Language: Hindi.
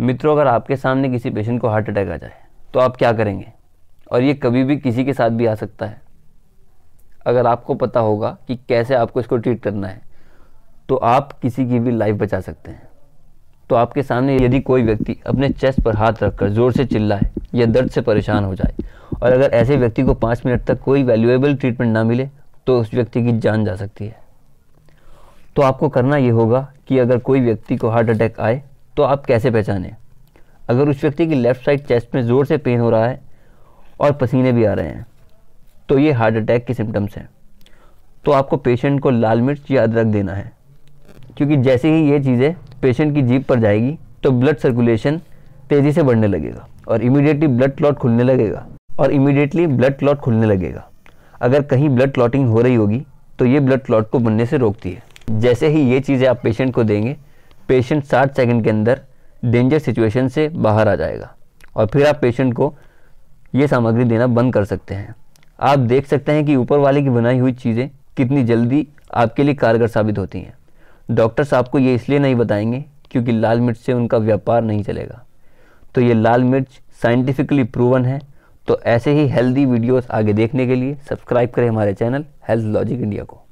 मित्रों अगर आपके सामने किसी पेशेंट को हार्ट अटैक आ जाए तो आप क्या करेंगे और ये कभी भी किसी के साथ भी आ सकता है अगर आपको पता होगा कि कैसे आपको इसको ट्रीट करना है तो आप किसी की भी लाइफ बचा सकते हैं तो आपके सामने यदि कोई व्यक्ति अपने चेस्ट पर हाथ रखकर ज़ोर से चिल्लाए या दर्द से परेशान हो जाए और अगर ऐसे व्यक्ति को पाँच मिनट तक कोई वैल्यूएबल ट्रीटमेंट ना मिले तो उस व्यक्ति की जान जा सकती है तो आपको करना ये होगा कि अगर कोई व्यक्ति को हार्ट अटैक आए तो आप कैसे पहचानें अगर उस व्यक्ति की लेफ़्ट साइड चेस्ट में ज़ोर से पेन हो रहा है और पसीने भी आ रहे हैं तो ये हार्ट अटैक के सिम्टम्स हैं तो आपको पेशेंट को लाल मिर्च या अदरक देना है क्योंकि जैसे ही ये चीज़ें पेशेंट की जीप पर जाएगी तो ब्लड सर्कुलेशन तेज़ी से बढ़ने लगेगा और इमीडिएटली ब्लड क्लॉट खुलने लगेगा और इमीडिएटली ब्लड क्लॉट खुलने लगेगा अगर कहीं ब्लड क्लॉटिंग हो रही होगी तो ये ब्लड क्लॉट को बनने से रोकती है जैसे ही ये चीज़ें आप पेशेंट को देंगे पेशेंट साठ सेकंड के अंदर डेंजर सिचुएशन से बाहर आ जाएगा और फिर आप पेशेंट को ये सामग्री देना बंद कर सकते हैं आप देख सकते हैं कि ऊपर वाले की बनाई हुई चीज़ें कितनी जल्दी आपके लिए कारगर साबित होती हैं डॉक्टर्स आपको ये इसलिए नहीं बताएंगे क्योंकि लाल मिर्च से उनका व्यापार नहीं चलेगा तो ये लाल मिर्च साइंटिफिकली प्रूवन है तो ऐसे ही हेल्दी वीडियोस आगे देखने के लिए सब्सक्राइब करें हमारे चैनल हेल्थ लॉजिक इंडिया को